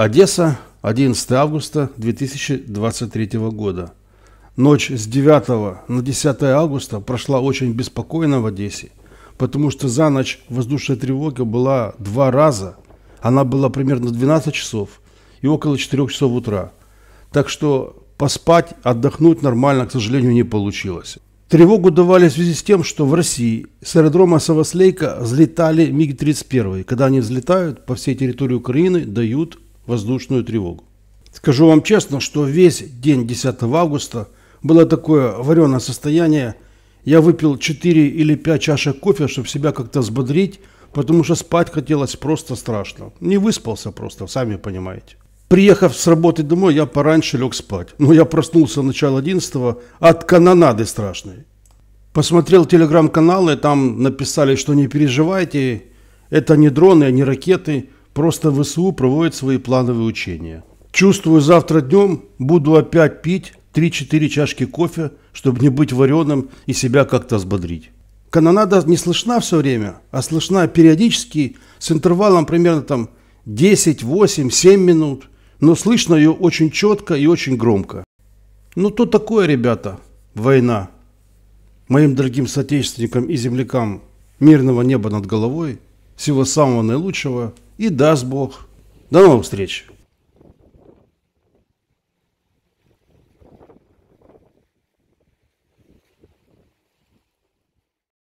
Одесса, 11 августа 2023 года. Ночь с 9 на 10 августа прошла очень беспокойно в Одессе, потому что за ночь воздушная тревога была два раза. Она была примерно 12 часов и около 4 часов утра. Так что поспать, отдохнуть нормально, к сожалению, не получилось. Тревогу давали в связи с тем, что в России с аэродрома Саваслейка взлетали МиГ-31. Когда они взлетают, по всей территории Украины дают воздушную тревогу. Скажу вам честно, что весь день 10 августа было такое вареное состояние. Я выпил 4 или 5 чашек кофе, чтобы себя как-то взбодрить, потому что спать хотелось просто страшно. Не выспался просто, сами понимаете. Приехав с работы домой, я пораньше лег спать. Но я проснулся начало 11 от канонады страшной. Посмотрел телеграм-каналы, там написали, что не переживайте, это не дроны, не ракеты – Просто ВСУ проводит свои плановые учения. Чувствую, завтра днем буду опять пить 3-4 чашки кофе, чтобы не быть вареным и себя как-то взбодрить. Канонада не слышна все время, а слышна периодически с интервалом примерно там 10, 8, 7 минут. Но слышно ее очень четко и очень громко. Ну то такое, ребята, война. Моим дорогим соотечественникам и землякам мирного неба над головой, всего самого наилучшего – и даст Бог. До новых встреч!